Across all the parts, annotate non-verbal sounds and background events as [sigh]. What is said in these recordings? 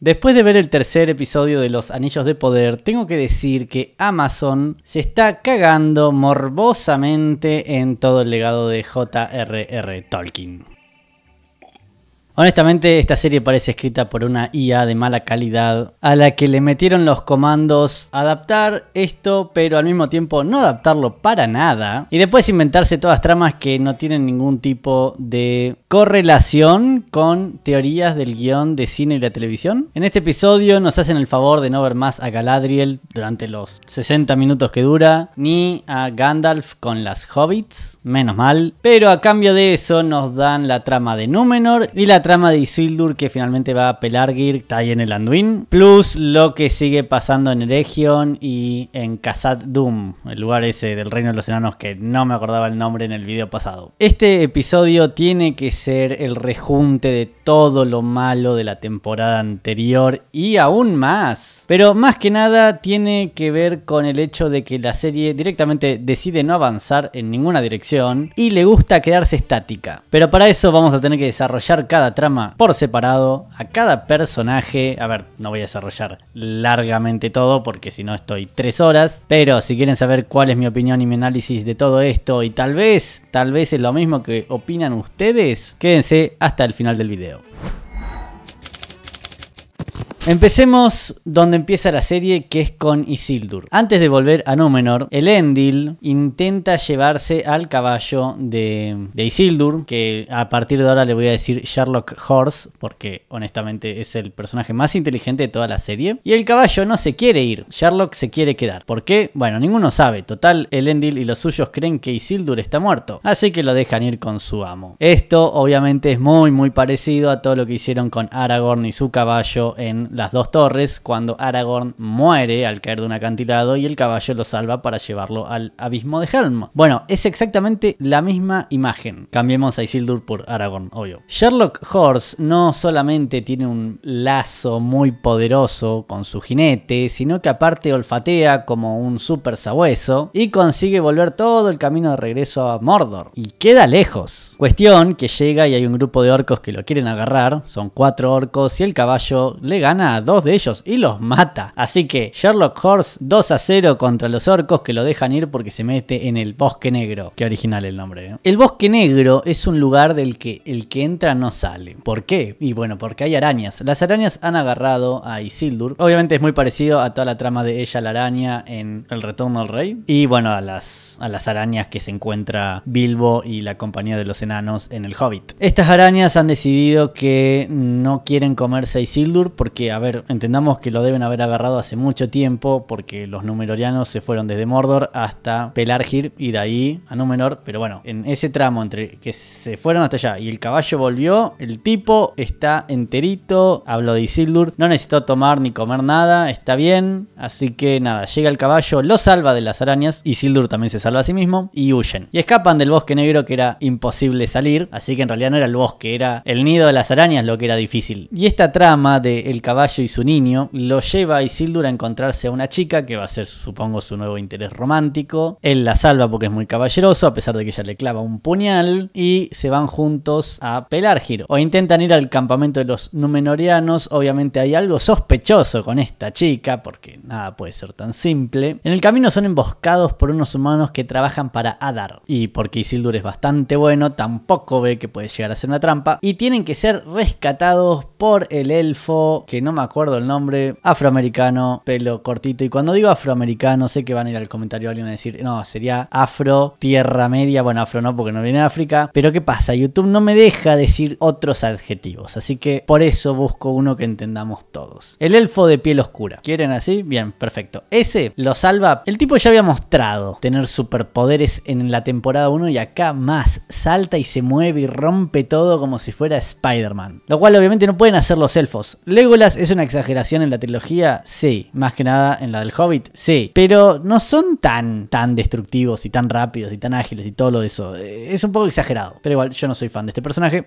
Después de ver el tercer episodio de Los Anillos de Poder, tengo que decir que Amazon se está cagando morbosamente en todo el legado de J.R.R. Tolkien. Honestamente, esta serie parece escrita por una IA de mala calidad a la que le metieron los comandos adaptar esto, pero al mismo tiempo no adaptarlo para nada. Y después inventarse todas tramas que no tienen ningún tipo de correlación con teorías del guión de cine y la televisión. En este episodio nos hacen el favor de no ver más a Galadriel durante los 60 minutos que dura, ni a Gandalf con las hobbits, menos mal. Pero a cambio de eso nos dan la trama de Númenor y la trama de Isildur que finalmente va a Pelargir, está ahí en el Anduin, plus lo que sigue pasando en Eregion y en Khazad Doom, el lugar ese del Reino de los Enanos que no me acordaba el nombre en el video pasado. Este episodio tiene que ser el rejunte de todo lo malo de la temporada anterior y aún más. Pero más que nada tiene que ver con el hecho de que la serie directamente decide no avanzar en ninguna dirección y le gusta quedarse estática. Pero para eso vamos a tener que desarrollar cada trama por separado, a cada personaje. A ver, no voy a desarrollar largamente todo porque si no estoy tres horas. Pero si quieren saber cuál es mi opinión y mi análisis de todo esto y tal vez, tal vez es lo mismo que opinan ustedes, quédense hasta el final del video. Empecemos donde empieza la serie, que es con Isildur. Antes de volver a Númenor, el Endil intenta llevarse al caballo de, Isildur, que a partir de ahora le voy a decir Sherlock Horse, porque honestamente es el personaje más inteligente de toda la serie. Y el caballo no se quiere ir, Sherlock se quiere quedar. ¿Por qué? Bueno, ninguno sabe. Total, el Endil y los suyos creen que Isildur está muerto, así que lo dejan ir con su amo. Esto obviamente es muy muy parecido a todo lo que hicieron con Aragorn y su caballo en las dos torres cuando Aragorn muere al caer de un acantilado y el caballo lo salva para llevarlo al abismo de Helm. Bueno, es exactamente la misma imagen. Cambiemos a Isildur por Aragorn, obvio. Sherlock Horse no solamente tiene un lazo muy poderoso con su jinete, sino que aparte olfatea como un super sabueso y consigue volver todo el camino de regreso a Mordor. Y queda lejos. Cuestión que llega y hay un grupo de orcos que lo quieren agarrar, son cuatro orcos y el caballo le gana a dos de ellos y los mata. Así que Sherlock Horse 2 a 0 contra los orcos que lo dejan ir porque se mete en el Bosque Negro. Qué original el nombre. ¿eh? El Bosque Negro es un lugar del que el que entra no sale. ¿Por qué? Y bueno, porque hay arañas. Las arañas han agarrado a Isildur. Obviamente es muy parecido a toda la trama de ella, la araña, en El Retorno al Rey. Y bueno, a las, a las arañas que se encuentra Bilbo y la compañía de los enanos en El Hobbit. Estas arañas han decidido que no quieren comerse a Isildur porque a ver, entendamos que lo deben haber agarrado hace mucho tiempo, porque los numenorianos se fueron desde Mordor hasta Pelargir y de ahí a Númenor. Pero bueno, en ese tramo entre que se fueron hasta allá y el caballo volvió, el tipo está enterito, habló de Isildur, no necesitó tomar ni comer nada, está bien. Así que nada, llega el caballo, lo salva de las arañas, Isildur también se salva a sí mismo y huyen. Y escapan del bosque negro que era imposible salir, así que en realidad no era el bosque, era el nido de las arañas lo que era difícil. Y esta trama del el caballo caballo y su niño, lo lleva a Isildur a encontrarse a una chica que va a ser, supongo, su nuevo interés romántico. Él la salva porque es muy caballeroso, a pesar de que ella le clava un puñal, y se van juntos a pelar giro O intentan ir al campamento de los Numenorianos. Obviamente hay algo sospechoso con esta chica, porque nada puede ser tan simple. En el camino son emboscados por unos humanos que trabajan para Adar. Y porque Isildur es bastante bueno, tampoco ve que puede llegar a ser una trampa. Y tienen que ser rescatados por el elfo que no no me acuerdo el nombre, afroamericano, pelo cortito. Y cuando digo afroamericano, sé que van a ir al comentario alguien a decir, no, sería afro, tierra media. Bueno, afro no, porque no viene de África. Pero ¿qué pasa? YouTube no me deja decir otros adjetivos. Así que por eso busco uno que entendamos todos. El elfo de piel oscura. ¿Quieren así? Bien, perfecto. Ese lo salva. El tipo ya había mostrado tener superpoderes en la temporada 1 y acá más. Salta y se mueve y rompe todo como si fuera Spider-Man. Lo cual obviamente no pueden hacer los elfos. Legolas ¿Es una exageración en la trilogía? Sí. Más que nada en la del Hobbit, sí. Pero no son tan, tan destructivos y tan rápidos y tan ágiles y todo lo eso. Eh, es un poco exagerado. Pero igual, yo no soy fan de este personaje.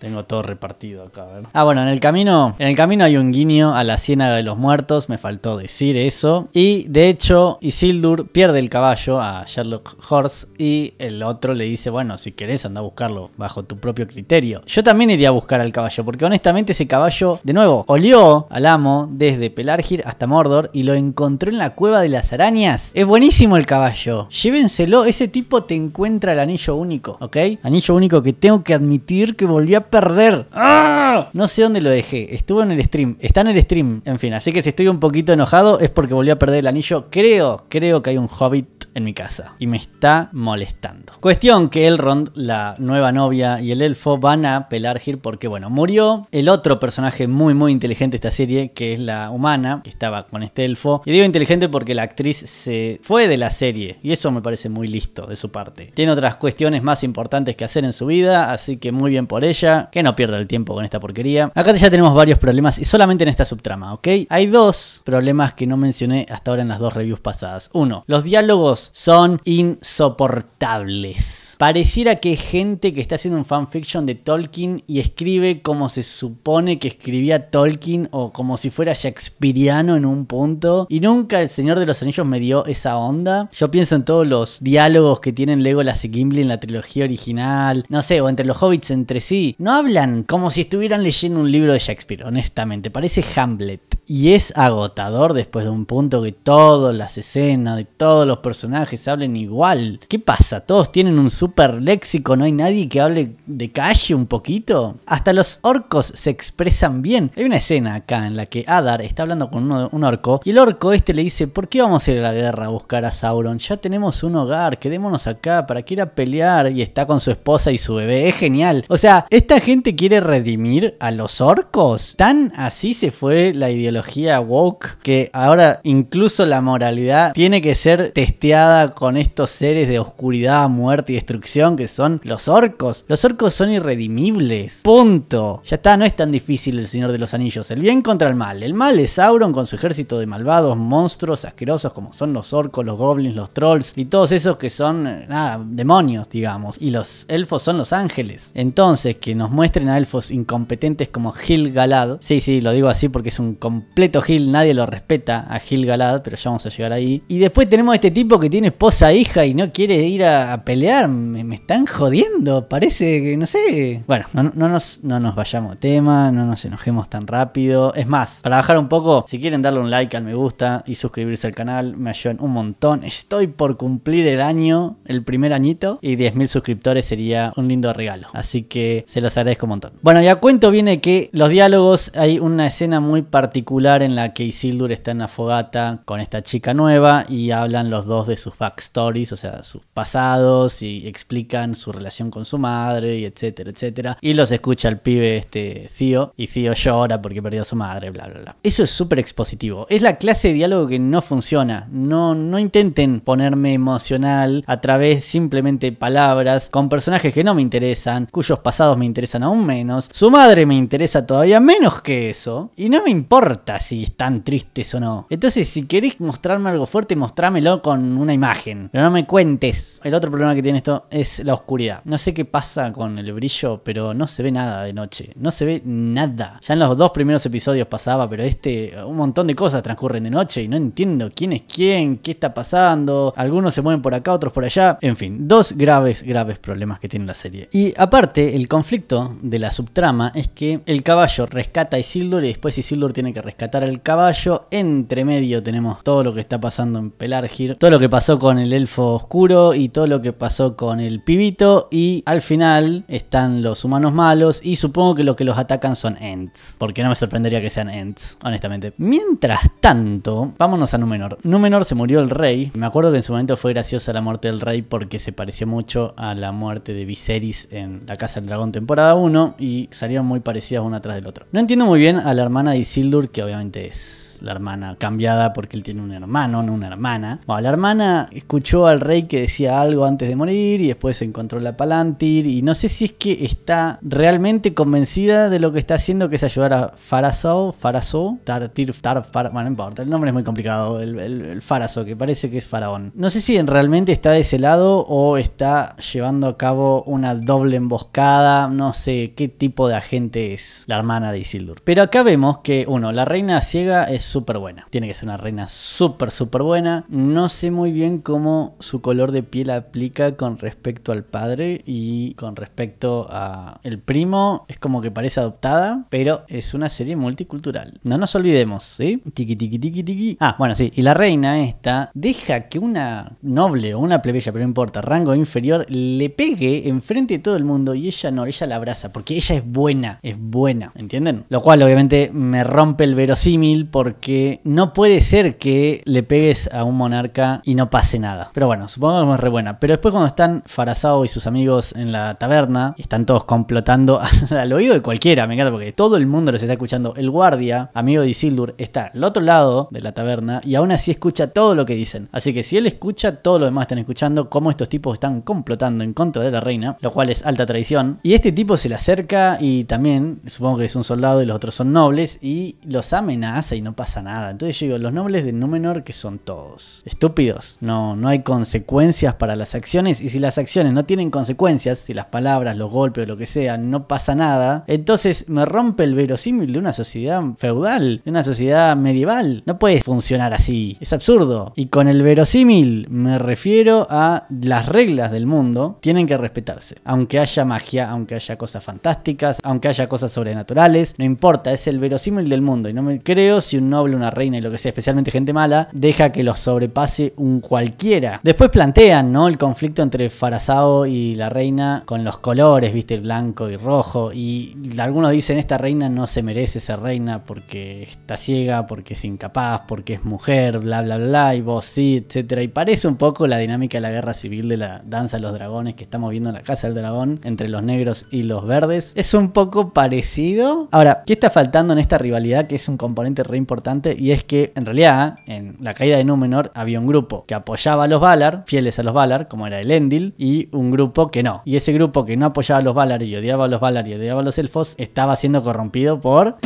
Tengo todo repartido acá. ¿ver? ¿eh? Ah, bueno, en el camino, en el camino hay un guiño a la ciénaga de los muertos, me faltó decir eso. Y de hecho, Isildur pierde el caballo a Sherlock Horse y el otro le dice, bueno, si querés anda a buscarlo bajo tu propio criterio. Yo también iría a buscar al caballo, porque honestamente ese caballo, de nuevo, olió al amo desde Pelargir hasta Mordor y lo encontró en la cueva de las arañas. Es buenísimo el caballo. Llévenselo, ese tipo te encuentra el anillo único, ¿ok? Anillo único que tengo que admitir que volví a perder. ¡Ah! No sé dónde lo dejé. Estuvo en el stream. Está en el stream. En fin, así que si estoy un poquito enojado es porque volví a perder el anillo. Creo, creo que hay un hobbit en mi casa. Y me está molestando. Cuestión que Elrond, la nueva novia y el elfo van a Pelargir porque, bueno, murió el otro personaje muy, muy inteligente de esta serie, que es la humana, que estaba con este elfo. Y digo inteligente porque la actriz se fue de la serie. Y eso me parece muy listo de su parte. Tiene otras cuestiones más importantes que hacer en su vida, así que muy bien por ella que no pierda el tiempo con esta porquería. Acá ya tenemos varios problemas y solamente en esta subtrama, ¿ok? Hay dos problemas que no mencioné hasta ahora en las dos reviews pasadas. Uno, los diálogos son insoportables. Pareciera que hay gente que está haciendo un fanfiction de Tolkien y escribe como se supone que escribía Tolkien o como si fuera Shakespeareano en un punto. Y nunca el Señor de los Anillos me dio esa onda. Yo pienso en todos los diálogos que tienen Legolas y Gimli en la trilogía original, no sé, o entre los hobbits entre sí. No hablan como si estuvieran leyendo un libro de Shakespeare, honestamente. Parece Hamlet. Y es agotador después de un punto que todas las escenas de todos los personajes hablen igual. ¿Qué pasa? Todos tienen un super léxico, no hay nadie que hable de calle un poquito. Hasta los orcos se expresan bien. Hay una escena acá en la que Adar está hablando con un orco y el orco este le dice, ¿por qué vamos a ir a la guerra a buscar a Sauron? Ya tenemos un hogar, quedémonos acá, ¿para qué ir a pelear? Y está con su esposa y su bebé, es genial. O sea, esta gente quiere redimir a los orcos. Tan así se fue la ideología woke que ahora incluso la moralidad tiene que ser testeada con estos seres de oscuridad, muerte y destrucción que son los orcos. Los orcos son irredimibles. Punto. Ya está, no es tan difícil el Señor de los Anillos. El bien contra el mal. El mal es Sauron con su ejército de malvados, monstruos asquerosos como son los orcos, los goblins, los trolls y todos esos que son, eh, nada, demonios, digamos. Y los elfos son los ángeles. Entonces, que nos muestren a elfos incompetentes como Gil Galad. Sí, sí, lo digo así porque es un completo Gil, nadie lo respeta a Gil Galad, pero ya vamos a llegar ahí. Y después tenemos a este tipo que tiene esposa, e hija y no quiere ir a pelear me, están jodiendo. Parece que, no sé. Bueno, no, no, nos, no nos vayamos de tema, no nos enojemos tan rápido. Es más, para bajar un poco, si quieren darle un like al me gusta y suscribirse al canal, me ayudan un montón. Estoy por cumplir el año, el primer añito, y 10.000 suscriptores sería un lindo regalo. Así que se los agradezco un montón. Bueno, ya cuento viene que los diálogos hay una escena muy particular en la que Isildur está en la fogata con esta chica nueva y hablan los dos de sus backstories, o sea, sus pasados y etc explican su relación con su madre y etcétera, etcétera. Y los escucha el pibe este Cío y Cío llora porque perdió a su madre, bla, bla, bla. Eso es súper expositivo. Es la clase de diálogo que no funciona. No, no intenten ponerme emocional a través simplemente palabras con personajes que no me interesan, cuyos pasados me interesan aún menos. Su madre me interesa todavía menos que eso. Y no me importa si están tristes o no. Entonces, si queréis mostrarme algo fuerte, mostrámelo con una imagen. Pero no me cuentes. El otro problema que tiene esto es la oscuridad. No sé qué pasa con el brillo, pero no se ve nada de noche. No se ve nada. Ya en los dos primeros episodios pasaba, pero este, un montón de cosas transcurren de noche y no entiendo quién es quién, qué está pasando. Algunos se mueven por acá, otros por allá. En fin, dos graves, graves problemas que tiene la serie. Y aparte, el conflicto de la subtrama es que el caballo rescata a Isildur y después Isildur tiene que rescatar al caballo. Entre medio tenemos todo lo que está pasando en Pelargir, todo lo que pasó con el elfo oscuro y todo lo que pasó con con el pibito y al final están los humanos malos y supongo que lo que los atacan son Ents, porque no me sorprendería que sean Ents, honestamente. Mientras tanto, vámonos a Númenor. Númenor se murió el rey, me acuerdo que en su momento fue graciosa la muerte del rey porque se pareció mucho a la muerte de Viserys en La Casa del Dragón temporada 1 y salieron muy parecidas una tras del otro. No entiendo muy bien a la hermana de Isildur que obviamente es la hermana cambiada porque él tiene un hermano, no una hermana. Bueno, la hermana escuchó al rey que decía algo antes de morir y después encontró la Palantir y no sé si es que está realmente convencida de lo que está haciendo que es ayudar a Faraso, Faraso, Tartir, Tar, bueno, no importa, el nombre es muy complicado, el, el, el que parece que es faraón. No sé si realmente está de ese lado o está llevando a cabo una doble emboscada, no sé qué tipo de agente es la hermana de Isildur. Pero acá vemos que, uno, la reina ciega es súper buena. Tiene que ser una reina súper, súper buena. No sé muy bien cómo su color de piel aplica con respecto al padre y con respecto a el primo. Es como que parece adoptada, pero es una serie multicultural. No nos olvidemos, ¿sí? Tiki, tiki, tiki, tiki. Ah, bueno, sí. Y la reina esta deja que una noble o una plebeya, pero no importa, rango inferior, le pegue enfrente de todo el mundo y ella no, ella la abraza porque ella es buena, es buena, ¿entienden? Lo cual obviamente me rompe el verosímil porque que no puede ser que le pegues a un monarca y no pase nada. Pero bueno, supongo que es re buena. Pero después cuando están Farazao y sus amigos en la taberna, están todos complotando [laughs] al oído de cualquiera, me encanta porque todo el mundo los está escuchando. El guardia, amigo de Isildur, está al otro lado de la taberna y aún así escucha todo lo que dicen. Así que si él escucha, todos los demás están escuchando cómo estos tipos están complotando en contra de la reina, lo cual es alta traición. Y este tipo se le acerca y también, supongo que es un soldado y los otros son nobles, y los amenaza y no pasa nada. Entonces yo digo, los nobles de Númenor que son todos estúpidos. No, no hay consecuencias para las acciones. Y si las acciones no tienen consecuencias, si las palabras, los golpes o lo que sea, no pasa nada, entonces me rompe el verosímil de una sociedad feudal, de una sociedad medieval. No puede funcionar así. Es absurdo. Y con el verosímil me refiero a las reglas del mundo. Tienen que respetarse. Aunque haya magia, aunque haya cosas fantásticas, aunque haya cosas sobrenaturales, no importa. Es el verosímil del mundo. Y no me creo si un noble, una reina y lo que sea, especialmente gente mala, deja que los sobrepase un cualquiera. Después plantean, ¿no? El conflicto entre Farazao y la reina con los colores, ¿viste? El blanco y rojo. Y algunos dicen, esta reina no se merece ser reina porque está ciega, porque es incapaz, porque es mujer, bla, bla, bla, y vos sí, etc. Y parece un poco la dinámica de la guerra civil de la danza de los dragones que estamos viendo en la Casa del Dragón entre los negros y los verdes. Es un poco parecido. Ahora, ¿qué está faltando en esta rivalidad que es un componente re importante? y es que en realidad en la caída de Númenor había un grupo que apoyaba a los Valar, fieles a los Valar, como era el Endil, y un grupo que no. Y ese grupo que no apoyaba a los Valar y odiaba a los Valar y odiaba a los elfos estaba siendo corrompido por...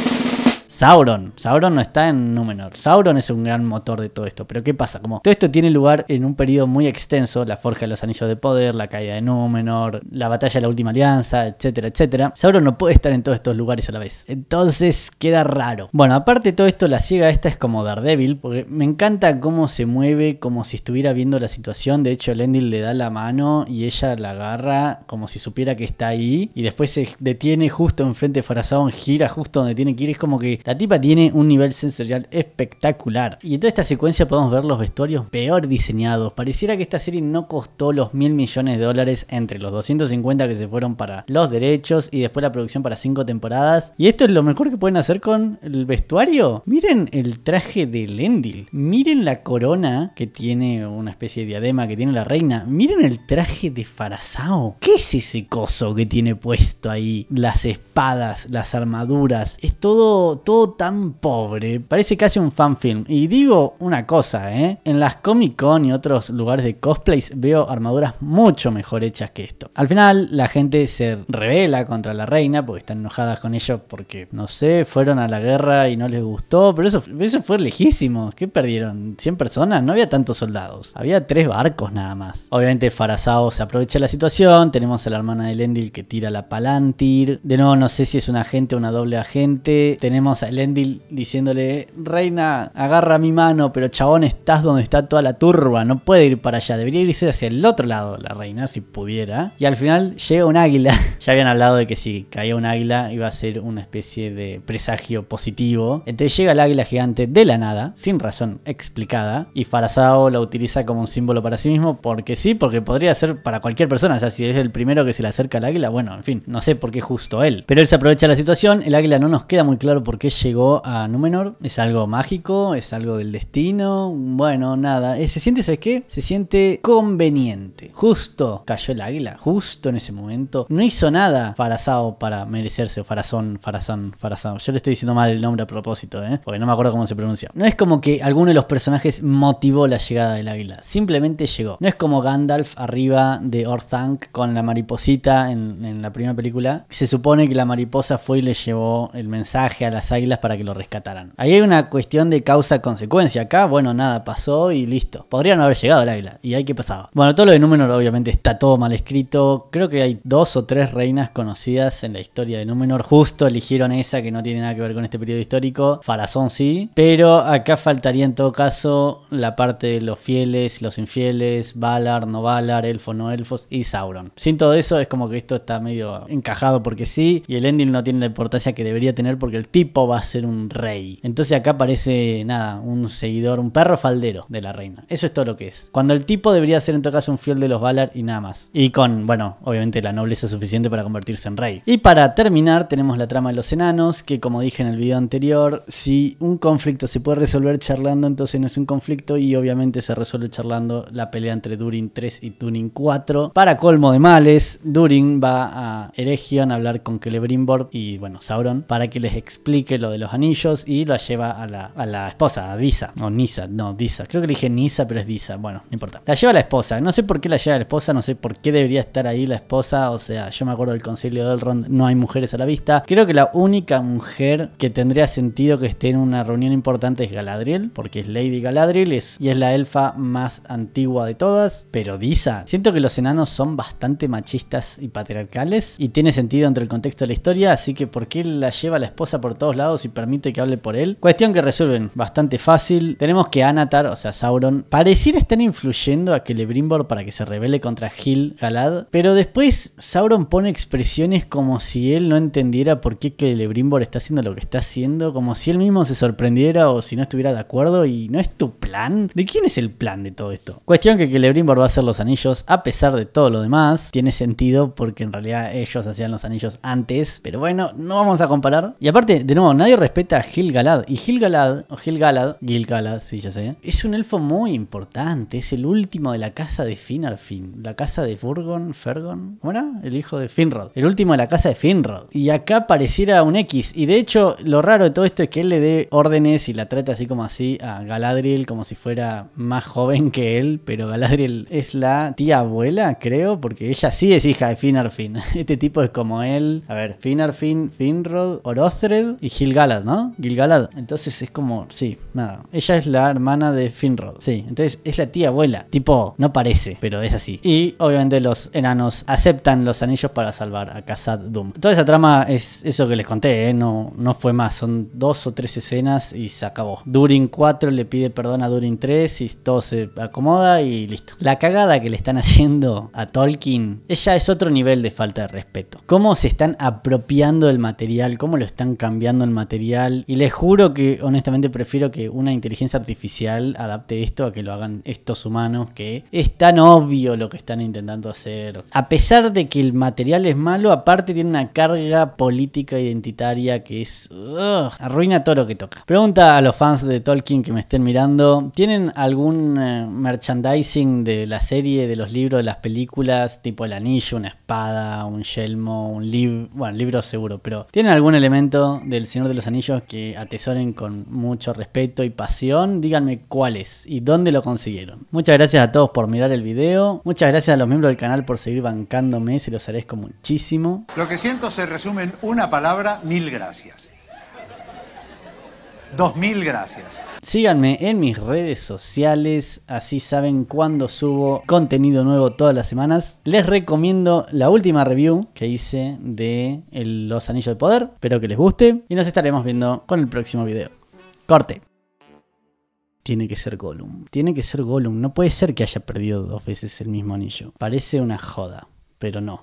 Sauron. Sauron no está en Númenor. Sauron es un gran motor de todo esto. Pero ¿qué pasa? Como todo esto tiene lugar en un periodo muy extenso, la forja de los anillos de poder, la caída de Númenor, la batalla de la última alianza, etcétera, etcétera. Sauron no puede estar en todos estos lugares a la vez. Entonces queda raro. Bueno, aparte de todo esto, la ciega esta es como Daredevil, porque me encanta cómo se mueve, como si estuviera viendo la situación. De hecho, Lendil le da la mano y ella la agarra como si supiera que está ahí. Y después se detiene justo enfrente de Farazón, gira justo donde tiene que ir. Es como que la tipa tiene un nivel sensorial espectacular. Y en toda esta secuencia podemos ver los vestuarios peor diseñados. Pareciera que esta serie no costó los mil millones de dólares entre los 250 que se fueron para los derechos y después la producción para cinco temporadas. Y esto es lo mejor que pueden hacer con el vestuario. Miren el traje de Lendil. Miren la corona que tiene una especie de diadema que tiene la reina. Miren el traje de Farazao. ¿Qué es ese coso que tiene puesto ahí? Las espadas, las armaduras. Es todo tan pobre, parece casi un fanfilm. Y digo una cosa, ¿eh? En las Comic Con y otros lugares de cosplays veo armaduras mucho mejor hechas que esto. Al final, la gente se revela contra la reina porque están enojadas con ellos porque, no sé, fueron a la guerra y no les gustó, pero eso, eso fue lejísimo. ¿Qué perdieron? ¿100 personas? No había tantos soldados. Había tres barcos nada más. Obviamente, Farazao se aprovecha la situación. Tenemos a la hermana de Lendil que tira la Palantir. De nuevo, no sé si es un agente o una doble agente. Tenemos a Lendil diciéndole, Reina, agarra mi mano, pero chabón, estás donde está toda la turba, no puede ir para allá, debería irse hacia el otro lado la reina, si pudiera. Y al final llega un águila, [laughs] ya habían hablado de que si caía un águila iba a ser una especie de presagio positivo. Entonces llega el águila gigante de la nada, sin razón explicada, y Farazao la utiliza como un símbolo para sí mismo, porque sí, porque podría ser para cualquier persona, o sea, si es el primero que se le acerca al águila, bueno, en fin, no sé por qué justo él. Pero él se aprovecha la situación, el águila no nos queda muy claro por qué llegó a Númenor. Es algo mágico, es algo del destino. Bueno, nada. Eh, se siente, ¿sabes qué? Se siente conveniente. Justo cayó el águila, justo en ese momento. No hizo nada Farazao para merecerse. o Farazón, Farazón, Farazao. Yo le estoy diciendo mal el nombre a propósito, ¿eh? Porque no me acuerdo cómo se pronuncia. No es como que alguno de los personajes motivó la llegada del águila. Simplemente llegó. No es como Gandalf arriba de Orthanc con la mariposita en, en la primera película. Se supone que la mariposa fue y le llevó el mensaje a las águilas para que lo rescataran. Ahí hay una cuestión de causa-consecuencia. Acá, bueno, nada, pasó y listo. Podrían haber llegado el águila. Y ahí que pasaba. Bueno, todo lo de Númenor obviamente está todo mal escrito. Creo que hay dos o tres reinas conocidas en la historia de Númenor. Justo eligieron esa que no tiene nada que ver con este periodo histórico. Farazón sí. Pero acá faltaría en todo caso la parte de los fieles, los infieles, Valar, no Valar, elfos, no elfos y Sauron. Sin todo eso es como que esto está medio encajado porque sí. Y el ending no tiene la importancia que debería tener porque el tipo va va a ser un rey. Entonces acá aparece, nada, un seguidor, un perro faldero de la reina. Eso es todo lo que es. Cuando el tipo debería ser en todo caso un fiel de los Valar y nada más. Y con, bueno, obviamente la nobleza suficiente para convertirse en rey. Y para terminar tenemos la trama de los enanos, que como dije en el video anterior, si un conflicto se puede resolver charlando, entonces no es un conflicto y obviamente se resuelve charlando la pelea entre Durin 3 y Tunin 4. Para colmo de males, Durin va a Eregion a hablar con Celebrimbor y bueno, Sauron para que les explique de los anillos y la lleva a la, esposa, a Disa, o Nisa, no, Disa, creo que le dije Nisa, pero es Disa, bueno, no importa. La lleva a la esposa, no sé por qué la lleva a la esposa, no sé por qué debería estar ahí la esposa, o sea, yo me acuerdo del concilio del Elrond, no hay mujeres a la vista. Creo que la única mujer que tendría sentido que esté en una reunión importante es Galadriel, porque es Lady Galadriel y es la elfa más antigua de todas, pero Disa, siento que los enanos son bastante machistas y patriarcales, y tiene sentido entre el contexto de la historia, así que ¿por qué la lleva a la esposa por todos lados? si permite que hable por él. Cuestión que resuelven bastante fácil. Tenemos que Anatar, o sea, Sauron, pareciera estar influyendo a Celebrimbor para que se rebele contra Gil Galad, pero después Sauron pone expresiones como si él no entendiera por qué Celebrimbor está haciendo lo que está haciendo, como si él mismo se sorprendiera o si no estuviera de acuerdo y no es tu plan. ¿De quién es el plan de todo esto? Cuestión que Celebrimbor va a hacer los anillos a pesar de todo lo demás. Tiene sentido porque en realidad ellos hacían los anillos antes, pero bueno, no vamos a comparar. Y aparte, de nuevo, nada nadie respeta a Gil-galad. Y Gil-galad, o Gil-galad, Gil-galad, sí, ya sé, es un elfo muy importante. Es el último de la casa de Finarfin. La casa de Furgon, Fergon. ¿Cómo era? El hijo de Finrod. El último de la casa de Finrod. Y acá pareciera un X. Y de hecho, lo raro de todo esto es que él le dé órdenes y la trata así como así a Galadriel, como si fuera más joven que él. Pero Galadriel es la tía abuela, creo, porque ella sí es hija de Finarfin. [laughs] Este tipo es como él. A ver, Finarfin, Finrod, Orothred y Gil Gilgalad, ¿no? Gilgalad. Entonces es como, sí, nada. Ella es la hermana de Finrod, sí. Entonces es la tía abuela. Tipo, no parece, pero es así. Y obviamente los enanos aceptan los anillos para salvar a Kazad Doom. Toda esa trama es eso que les conté, ¿eh? No, no fue más. Son dos o tres escenas y se acabó. Durin 4 le pide perdón a Durin 3 y todo se acomoda y listo. La cagada que le están haciendo a Tolkien, ella es otro nivel de falta de respeto. Cómo se están apropiando del material, cómo lo están cambiando en material. Y les juro que honestamente prefiero que una inteligencia artificial adapte esto a que lo hagan estos humanos, que es tan obvio lo que están intentando hacer. A pesar de que el material es malo, aparte tiene una carga política identitaria que es... arruina todo lo que toca. Pregunta a los fans de Tolkien que me estén mirando, ¿tienen algún eh, merchandising de la serie, de los libros, de las películas, tipo el anillo, una espada, un yelmo, un libro? Bueno, libro seguro, pero ¿tienen algún elemento del Señor de los Anillos que atesoren con mucho respeto y pasión, díganme cuáles y dónde lo consiguieron. Muchas gracias a todos por mirar el video, muchas gracias a los miembros del canal por seguir bancándome, se los agradezco muchísimo. Lo que siento se resume en una palabra, mil gracias. 2000 gracias. Síganme en mis redes sociales, así saben cuándo subo contenido nuevo todas las semanas. Les recomiendo la última review que hice de Los Anillos de Poder, espero que les guste y nos estaremos viendo con el próximo video. Corte. Tiene que ser Gollum. Tiene que ser Gollum. No puede ser que haya perdido dos veces el mismo anillo. Parece una joda, pero no.